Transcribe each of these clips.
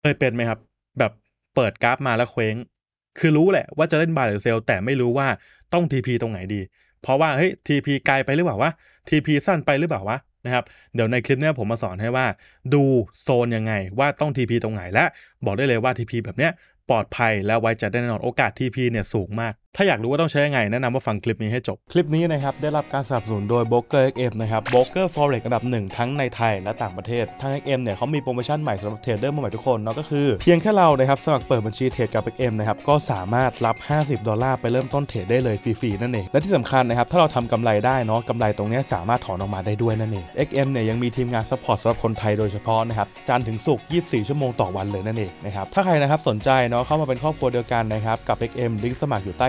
เคยเป็นไหมครับแบบเปิดกราฟมาแล้วเคว้งคือรู้แหละว่าจะเล่นบายหรือเซล แต่ไม่รู้ว่าต้อง TP ตรงไหนดี เพราะว่าเฮ้ย TP ไกลไปหรือเปล่าวะ TP สั้นไปหรือเปล่าวะนะครับ เดี๋ยวในคลิปเนี้ยผมมาสอนให้ว่า ดูโซนยังไง ว่าต้อง TP ตรงไหนและบอกได้เลยว่า TP แบบเนี้ยปลอดภัยและไว้จจได้แน่นอนโอกาส TP เนี่ยสูงมากถ้าอยากรู้ว่าต้องใช้ยังไง แนะนำว่าฟังคลิปนี้ให้จบ คลิปนี้นะครับ ได้รับการสนับสนุนโดย b o k e r XM นะครับ b o k e r Forex อันดับหนึ่งทั้งในไทยและต่างประเทศทาง XM เนี่ยเขามีโปรโมชั่นใหม่สำหรับเทรดเดอร์ใหม่ทุกคนเนาะก็คือ เพียงแค่เรานะครับ สมัครเปิดบัญชีเทรดกับ XM นะครับ ก็สามารถรับ 50 ดอลลาร์ไปเริ่มต้นเทรดได้เลยฟรีๆ นั่นเองและที่สำคัญนะครับถ้าเราทำกำไรได้เนาะกำไรตรงนี้สามารถถอนออกมาได้ด้วยนั่นเอง XM เนี่ยยังมีทีมงานซัพพอร์ตสำหรับคนไทยโดยเฉพาะนะครับจันถึงศุกร์24 ชั่วโมงต่อวันเลยนั่นเองนะครับถ้าใครนะครับสนใจเนาะเข้ามาเป็นครอบครัวเดียวกันนะครับกับ XM ลิงก์สมัครอยู่ใต้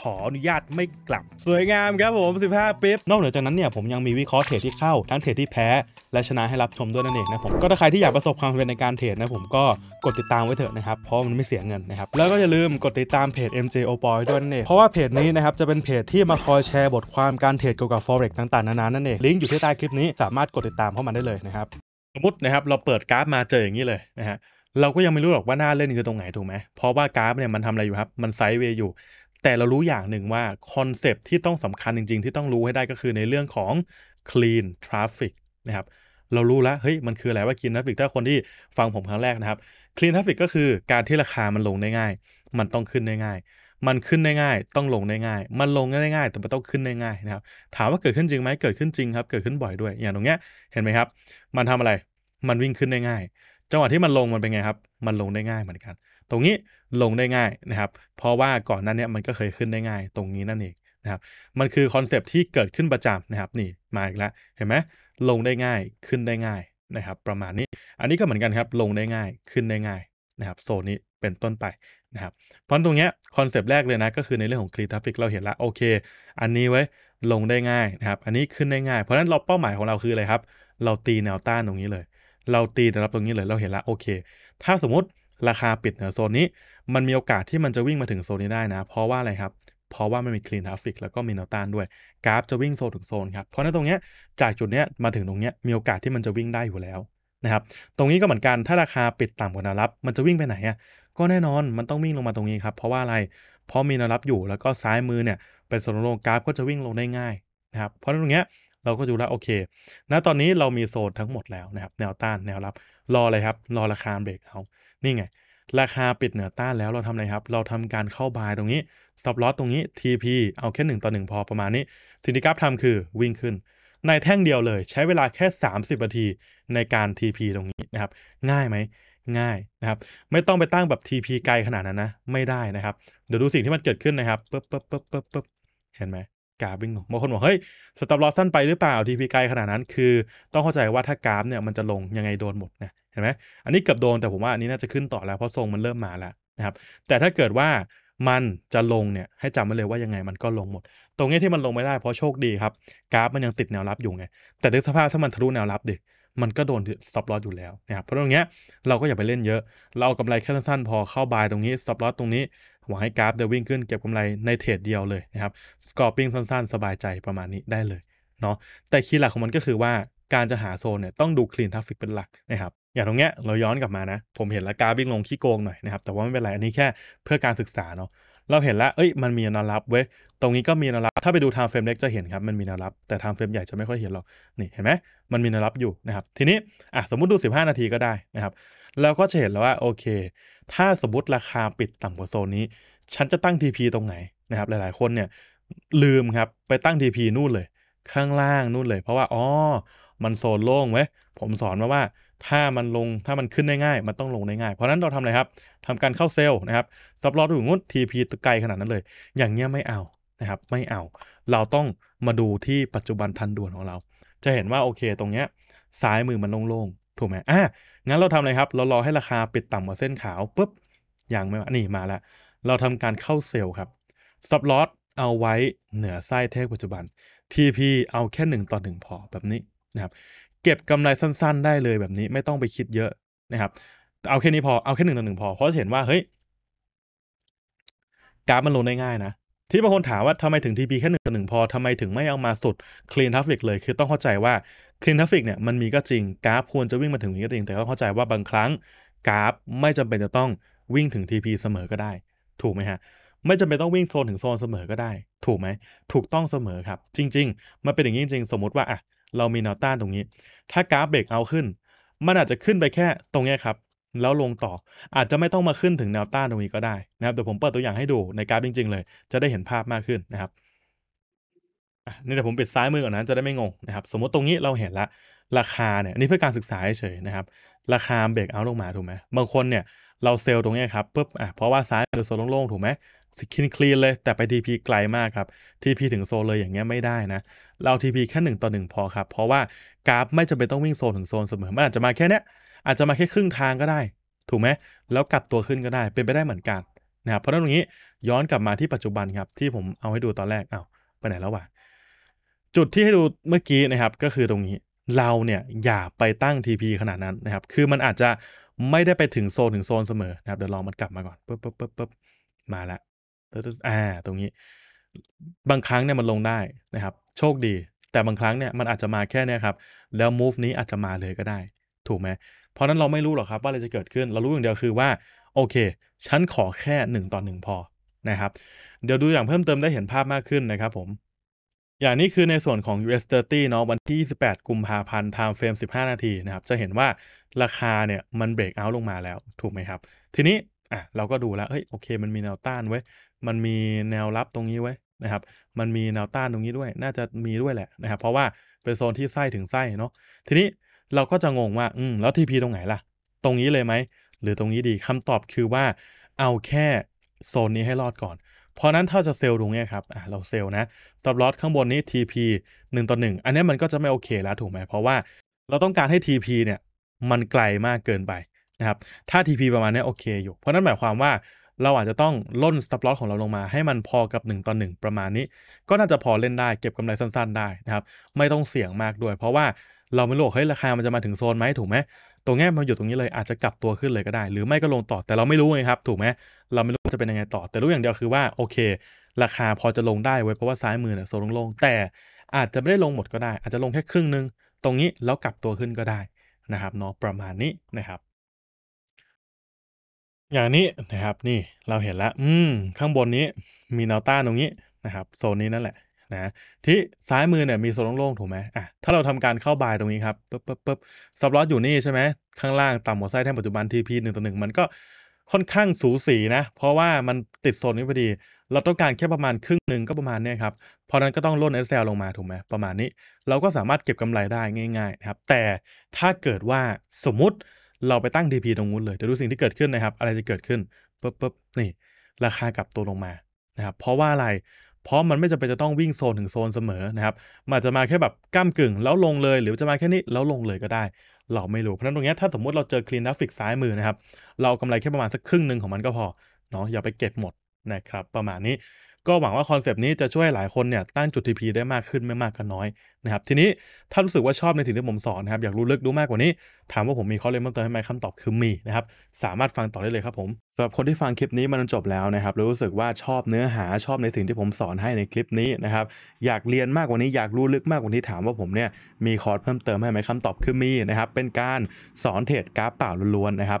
ขออนุญาตไม่กลับ สวยงามครับผม 15ปิ๊บนอกเหนือจากนั้นเนี่ย ผมยังมีวิเคราะห์เทรดที่เข้า ทั้งเทรดที่แพ้ และชนะให้รับชมด้วยนั่นเองนะผม ก็ถ้าใครที่อยากประสบความสำเร็จในการเทรดนะผมก็ กดติดตามไว้เถอะนะครับ เพราะมันไม่เสียเงินนะครับ แล้วก็อย่าลืมกดติดตามเพจ MJ o b o y ด้วยนั่นเองเพราะว่าเพจนี้นะครับจะเป็นเพจที่มาคอยแชร์บทความการเทรดเกี่ยวกับ forex ต่างๆ นานานั่นเองลิงก์อยู่ที่ใต้คลิปนี้สามารถกดติดตามเข้ามาได้เลยนะครับสมมตินะครับเราเปิดกราฟมาเจออย่างนี้เลยนะฮะเราก็ยังไม่รู้หรอกว่าหน้าเล่นคือตรงไหนถูกไหมเพราะว่ากราฟเนี่ยมันทำอะไรอยู่ครับมันไซด์เวย์อยู่แต่เรารู้อย่างหนึ่งว่าคอนเซปที่ต้องสำคัญจริง ๆ ที่ต้องรู้ให้ได้ก็คือในเรื่องของ clean traffic นะครับเรารู้แล้วเฮ้ยมันคือ อะไรว่า clean traffic ถ้าคนที่ฟังผมครั้งแรกนะครับ clean traffic ก็คือการที่ราคามันลงได้ง่ายมันต้องขึ้นได้ง่ายมันขึ้นได้ง่ายต้องลงได้ง่าย มันลงได้ง่ายแต่มันต้องขึ้นได้ง่ายนะครับ ถามว่าเกิดขึ้นจริงไหมเกิดขึ้นจริงครับเกิดขึ้นบ่อยด้วยอย่างตรงเนี้ยเห็นไหมครับ มันทำอะไรมันวิ่งขึ้นได้ง่ายจังหวะที่มันลงมันเป็นไงครับ มันลงได้ง่ายเหมือนกันตรงนี้ลงได้ง่ายนะครับ เพราะว่าก่อนนั้นเนี่ยมันก็เคยขึ้นได้ง่าย ตรงนี้นั่นเองนะครับ มันคือคอนเซปที่เกิดขึ้นประจำนะครับ นี่มาอีกแล้วเห็นไหมลงได้ง่ายขึ้นได้ง่ายนะครับ ประมาณนี้ อันนี้ก็เหมือนกันครับ ลงได้ง่ายขึ้นได้ง่ายนะครับโซนนี้เป็นต้นไปนะครับ เพราะตรงเนี้ยคอนเซปต์แรกเลยนะก็คือในเรื่องของคลีทัฟฟิกเราเห็นละโอเค อันนี้ไว้ลงได้ง่ายนะครับอันนี้ขึ้นได้ง่าย เพราะฉะนั้นเราเป้าหมายของเราคืออะไรครับ เราตีแนวต้านตรงนี้เลย เราตีแนวรับตรงนี้เลยเราเห็นละโอเค ถ้าสมมติราคาปิดเหนือโซนนี้ มันมีโอกาสที่มันจะวิ่งมาถึงโซนนี้ได้นะเพราะว่าอะไรครับเพราะว่ามันมีคลีนทราฟิกแล้วก็มีแนวต้านด้วยกราฟจะวิ่งโซนถึงโซนครับเพราะในตรงเนี้ยจากจุดเนี้ยมาถึงตรงเนี้ยมีโอกาสที่มันจะวิ่งได้อยู่แล้วนะครับตรงนี้ก็เหมือนกันถ้าราคาปิดต่ำกว่าแนวรับมันจะวิ่งไปไหนอ่ะก็แน่นอนมันต้องวิ่งลงมาตรงนี้ครับเพราะว่าอะไรเพราะมีแนวรับอยู่แล้วก็ซ้ายมือเนี่ยเป็นโซนลงกราฟก็จะวิ่งลงได้ง่ายนะครับเพราะในตรงเนี้ยเราก็ดูแล้ว โอเค ณ ตอนนี้เรามีโซนทั้งหมดแล้วนะครับแนวต้านแนวรับรออะไรครับ รอราคาเบรกเอานี่ไง ราคาปิดเหนือต้านแล้วเราทำอะไรครับ เราทำการเข้าบายตรงนี้ stop loss ตรงนี้ TP เอาแค่1ต่อ1 พอประมาณนี้ สิ่งที่กราฟทำคือวิ่งขึ้น ในแท่งเดียวเลย ใช้เวลาแค่ 30นาทีในการ TP ตรงนี้นะครับง่ายไหมง่ายนะครับไม่ต้องไปตั้งแบบ TP ไกลขนาดนั้นนะไม่ได้นะครับ เดี๋ยวดูสิ่งที่มันเกิดขึ้นนะครับปึ๊บปึ๊บปึ๊บปึ๊บเห็นไหมกราฟวิ่งลงบางคนบอกเฮ้ยสต็อปลอสสั้นไปหรือเปล่า ทีพีไกลขนาดนั้นคือ ต้องเข้าใจว่าถ้ากราฟเนี่ยมันจะลงยังไงโดนหมดนะเห็นไหมอันนี้เกือบโดนแต่ผมว่าอันนี้น่าจะขึ้นต่อแล้วเพราะทรงมันเริ่มมาแล้วนะครับแต่ถ้าเกิดว่ามันจะลงเนี่ยให้จำไว้เลยว่ายังไงมันก็ลงหมด ตรงนี้ที่มันลงไม่ได้เพราะโชคดีครับกราฟมันยังติดแนวรับอยู่ไงแต่ดึกสภาพถ้ามันทะลุแนวรับดิมันก็โดนสต็อปลอสอยู่แล้วนะครับเพราะตรงเนี้ยเราก็อย่าไปเล่นเยอะเรากำไรแค่สั้นๆพอเข้าบายตรงนี้สต็อปลอสตรงนี้หวังให้กราฟเดวิ่งขึ้นเก็บกำไรในเทรดเดียวเลยนะครับสกอร์ปิ้งสั้นๆสบายใจประมาณนี้ได้เลยเนาะแต่คีย์หลักของมันก็คือว่าการจะหาโซนเนี่ยต้องดูคลีนทราฟิกเป็นหลักนะครับ อย่างตรงเนี้ย เราย้อนกลับมานะ ผมเห็นแล้วกราฟวิ่งลงขี้โกงหน่อยนะครับ แต่ว่าไม่เป็นไร อันนี้แค่เพื่อการศึกษาเนาะเราเห็นแล้วเอ้ยมันมีแนวรับเว้ยตรงนี้ก็มีแนวรับ ถ้าไปดูไทม์เฟรมเล็กจะเห็นครับมันมีแนวรับ แต่ไทม์เฟรมใหญ่จะไม่ค่อยเห็นหรอกนี่เห็นไหมมันมีแนวรับอยู่นะครับทีนี้อ่ะสมมุติดู 15 นาทีก็ได้นะครับเราก็จะเห็นแล้วว่า โอเค ถ้าสมมติราคาปิดต่ำกว่าโซนนี้ ฉันจะตั้ง TP ตรงไหนนะครับ หลายๆคนเนี่ยลืมครับไปตั้ง TP นู่นเลย ข้างล่างนู่นเลย เพราะว่าอ๋อ มันโซนโล่งไว้ผมสอนมาว่าถ้ามันลงถ้ามันขึ้นได้ง่ายมันต้องลงได้ง่าย เพราะนั้นเราทำอะไรครับทำการเข้าเซลล์นะครับสับลอตถึงงุ้น TP ไกลขนาดนั้นเลย อย่างเงี้ยไม่เอานะครับไม่เอา เราต้องมาดูที่ปัจจุบันทันด่วนของเรา จะเห็นว่าโอเคตรงเนี้ยซ้ายมือมันโล่งถูกไหม อ่ะ งั้นเราทำอะไรครับ เรารอให้ราคาปิดต่ำกว่าเส้นขาวปุ๊บอย่างไม่มา นี่มาแล้ว เราทำการเข้าเซลล์ครับสับลอตเอาไว้เหนือไส้เทคปัจจุบัน TP เอาแค่1ต่อ1พอแบบนี้นะครับ เก็บกำไรสั้นๆ ได้เลยแบบนี้ไม่ต้องไปคิดเยอะนะครับ เอาแค่นี้พอ เอาแค่หนึ่งต่อหนึ่งพอ เพราะเห็นว่า เฮ้ยการมันลงได้ง่ายนะที่บางคนถามว่าทำไมถึง TP แค่หนึ่งต่อหนึ่งพอทำไมถึงไม่เอามาสุด Clean Traffic เลย คือต้องเข้าใจว่า Clean Traffic เนี่ยมันมีก็จริงกราฟควรจะวิ่งมาถึงนี้ก็จริงแต่ก็เข้าใจว่าบางครั้งกราฟไม่จำเป็นจะต้องวิ่งถึง TP เสมอก็ได้ถูกไหมฮะ ไม่จำเป็นต้องวิ่งโซนถึงโซนเสมอ ก็ได้ ถูกไหมถูกต้องเสมอครับ จริง ๆ มันเป็นอย่างนี้จริงสมมติว่าอ่ะเรามีแนวต้านตรงนี้ ถ้ากราฟเบรกเอาขึ้น มันอาจจะขึ้นไปแค่ตรงนี้ครับแล้วลงต่ออาจจะไม่ต้องมาขึ้นถึงแนวต้านตรงนี้ก็ได้นะครับเดี๋ยวผมเปิดตัวอย่างให้ดูในกราฟจริงๆ เลย จะได้เห็นภาพมากขึ้นนะครับนี่เดี๋ยวผมปิดซ้ายมือก่อนนะจะได้ไม่งงนะครับสมมติตรงนี้เราเห็นละ ราคาเนี่ยนี่เพื่อการศึกษาเฉยๆนะครับราคาเบรกเอาลงมาถูกไหมบางคนเนี่ยเราเซลล์ตรงนี้ครับปุ๊บอ่ะเพราะว่าซ้ายเป็นโซนโล่งๆถูกไหมสกินคลีนเลยแต่ไป TP ไกลมากครับ TP ถึงโซนเลยอย่างเงี้ยไม่ได้นะเรา TP แค่1ต่อ1พอครับเพราะว่ากราฟไม่จำเป็นต้องวิ่งโซนถึงโซนเสมอมันอาจจะมาแค่เนี้ยอาจจะมาแค่ครึ่งทางก็ได้ ถูกไหมแล้วกลับตัวขึ้นก็ได้ เป็นไปได้เหมือนกัน นะครับ เพราะนั้นตรงนี้ย้อนกลับมาที่ปัจจุบันครับที่ผมเอาให้ดูตอนแรกเอา้าไปไหนแล้ววะจุดที่ให้ดูเมื่อกี้นะครับ ก็คือตรงนี้ เราเนี่ยอย่าไปตั้ง TP ขนาดนั้นนะครับ คือมันอาจจะไม่ได้ไปถึงโซนถึงโซนเสมอนะครับเดี๋ยวลองมันกลับมาก่อนปุ๊บปุ๊บปุ๊บปุ๊บมาละอ่าตรงนี้ บางครั้งเนี่ยมันลงได้นะครับ โชคดี แต่บางครั้งเนี่ยมันอาจจะมาแค่นี้ครับแล้ว move นี้อาจจะมาเลยก็ได้ ถูกไหมเพราะนั้นเราไม่รู้หรอกครับว่าอะไรจะเกิดขึ้น เรารู้อย่างเดียวคือว่า โอเค ฉันขอแค่ 1ต่อ1พอนะครับ เดี๋ยวดูอย่างเพิ่มเติมได้เห็นภาพมากขึ้นนะครับผม อย่างนี้คือในส่วนของ US 30เนาะวันที่ 28 กุมภาพันธ์ time frame 15 นาทีนะครับจะเห็นว่าราคาเนี่ยมันเบรกเอาลงมาแล้ว ถูกไหมครับ ทีนี้อ่ะเราก็ดูแล้วเฮ้ยโอเคมันมีแนวต้านไว้มันมีแนวรับตรงนี้ไว้นะครับมันมีแนวต้านตรงนี้ด้วย น่าจะมีด้วยแหละนะครับเพราะว่าเป็นโซนที่ไส้ถึงไส้เนาะทีนี้เราก็จะงงว่าอืมแล้ว TP ตรงไหนล่ะ ตรงนี้เลยไหม หรือตรงนี้ดีคำตอบคือว่า เอาแค่โซนนี้ให้รอดก่อนเพราะนั้นถ้าจะเซลล์ตรงนี้ครับเราเซลล์นะสับล็อตข้างบนนี้ TP 1ต่อ1อันนี้มันก็จะไม่โอเคแล้วถูกไหมเพราะว่าเราต้องการให้ TP เนี่ยมันไกลมากเกินไปนะครับถ้า TP ประมาณนี้โอเคอยู่เพราะนั้นหมายความว่าเราอาจจะต้องล่นสต็อปลอสของเราลงมา ให้มันพอกับ1ต่อ1ประมาณนี้ ก็น่าจะพอเล่นได้เก็บกำไรสั้นๆ ได้นะครับไม่ต้องเสี่ยงมากด้วย เพราะว่าเราไม่รู้เฮ้ย ราคามันจะมาถึงโซนไหมถูกไหม ตรงนี้มันอยู่ตรงนี้เลย อาจจะกลับตัวขึ้นเลยก็ได้ หรือไม่ก็ลงต่อ แต่เราไม่รู้ไงครับ ถูกไหมเราไม่รู้จะเป็นยังไงต่อ แต่รู้อย่างเดียวคือว่าโอเค ราคาพอจะลงได้ไว้เพราะว่าซ้ายมือเนี่ยโซนลงๆ แต่อาจจะไม่ได้ลงหมดก็ได้ อาจจะลงแค่ครึ่งนึง ตรงนี้แล้วกลับตัวขึ้นก็ได้นะครับเนาะประมาณนี้นะครับ อย่างนี้นะครับ นี่เราเห็นแล้วอืม ข้างบนนี้มีแนวต้านตรงนี้นะครับ โซนนี้นั่นแหละนะที่ซ้ายมือเนี่ยมีโซนโล่งๆถูกไหมอ่ะถ้าเราทำการเข้าบายตรงนี้ครับปึ๊บปึ๊บปึ๊บซับล้ออยู่นี่ใช่ไหม ข้างล่างต่ำัวไส้แท่งปัจจุบัน TP หนึ่งต่อหนึ่งมันก็ค่อนข้างสูสีนะ เพราะว่ามันติดโซนนี้พอดี เราต้องการแค่ประมาณครึ่งหนึ่งก็ประมาณนี้ครับเพราะนั้นก็ต้องล่นเอสลลงมาถูกไหม ประมาณนี้เราก็สามารถเก็บกำไรได้ง่ายๆนะครับ แต่ถ้าเกิดว่าสมมติเราไปตั้ง DP ตรงนู้นเลยจะดูสิ่งที่เกิดขึ้นนะครับ อะไรจะเกิดขึ้นปึ๊บปึ๊บนี่ ราคากลับตัวลงมานะครับเพราะว่าอะไรเพราะมันไม่จำเป็นจะต้องวิ่งโซนถึงโซนเสมอนะครับ มันจะมาแค่แบบก้ามกึ่งแล้วลงเลย หรือจะมาแค่นี้ แล้วลงเลยก็ได้ เราไม่รู้ เพราะนั้นตรงนี้ถ้าสมมติเราเจอคลีนดัาฟิกซ้ายมือนะครับ เรากำไรแค่ประมาณสักครึ่งหนึ่งของมันก็พอ เนาะอย่าไปเก็บหมด นะครับ ประมาณนี้ก็หวังว่าคอนเซปต์นี้จะช่วยหลายคนเนี่ยตั้งจุด TP ได้มากขึ้นไม่มากก็น้อยนะครับทีนี้ถ้ารู้สึกว่าชอบในสิ่งที่ผมสอนนะครับอยากรู้ลึกดูมากกว่านี้ ถามว่าผมมีข้อเลยนเพิ่มเติมให้ไหมคำตอบคือมีนะครับสามารถฟังต่อได้เลยครับผมสำหรับคนที่ฟังคลิปนี้มาจนจบแล้วนะครับรู้สึกว่าชอบเนื้อหาชอบในสิ่งที่ผมสอนให้ในคลิปนี้นะครับอยากเรียนมากกว่านี้ อยากรู้ลึกมากกว่านี้ ถามว่าผมเนี่ยมีคอร์สเพิ่มเติมให้ไหมคำตอบคือมีนะครับเป็นการสอนเทรดกราฟเปล่าล้วนๆนะครับ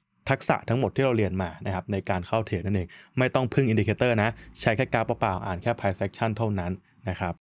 ทักษะทั้งหมดที่เราเรียนมานะครับในการเข้าเทรดนั่นเอง ไม่ต้องพึ่งอินดิเคเตอร์นะ ใช้แค่กราฟเปล่าอ่านแค่ไพ่เซ็กชันเท่านั้นนะครับ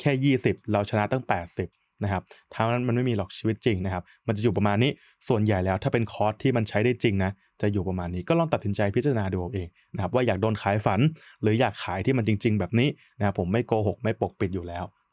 แค่ 20เราชนะตั้ง 80นะครับเท่านั้นมันไม่มีหรอกชีวิตจริงนะครับมันจะอยู่ประมาณนี้ส่วนใหญ่แล้วถ้าเป็นคอร์สที่มันใช้ได้จริงนะจะอยู่ประมาณนี้ก็ลองตัดสินใจพิจารณาดูเอเองนะครับว่าอยากโดนขายฝัน หรืออยากขายที่มันจริง ๆ แบบนี้นะครับผมไม่โกหกไม่ปกปิดอยู่แล้ว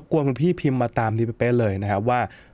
บบกวนคุณพี่พิมพ์มาตามทีเป๊ะเลยนะครับว่า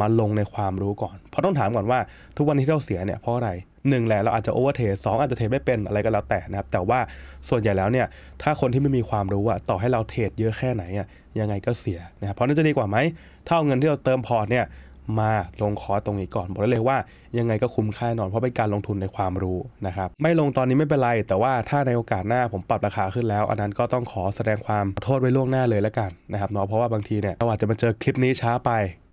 มาลงในความรู้ก่อน เพราะต้องถามก่อนว่าทุกวันที่เราเสียเนี่ยเพราะอะไรหนึ่งแหละเราอาจจะโอเวอร์เทสองอาจจะเทรดไม่เป็นอะไรก็แล้วแต่นะครับ แต่ว่าส่วนใหญ่แล้วเนี่ยถ้าคนที่ไม่มีความรู้อะต่อให้เราเทรดเยอะแค่ไหนอะยังไงก็เสียนะครับเพราะนั่นจะดีกว่าไหมถ้าเอาเงินที่เราเติมพอร์ตเนี่ยมาลงคอสตรงนี้ก่อนบอกได้เลยว่ายังไงก็คุ้มค่าแนอนเพราะเป็นการลงทุนในความรู้นะครับไม่ลงตอนนี้ไม่เป็นไร แต่ว่าถ้าในโอกาสหน้าผมปรับราคาขึ้นแล้วอันนั้นก็ต้องขอแสดงความโทษไว้ ล่วงหน้าเลยแล้วกันนะครับเนาะเพราะว่าบางทีเนี่ยเราอาจจะมาเจอคลิปนี้ช้าไป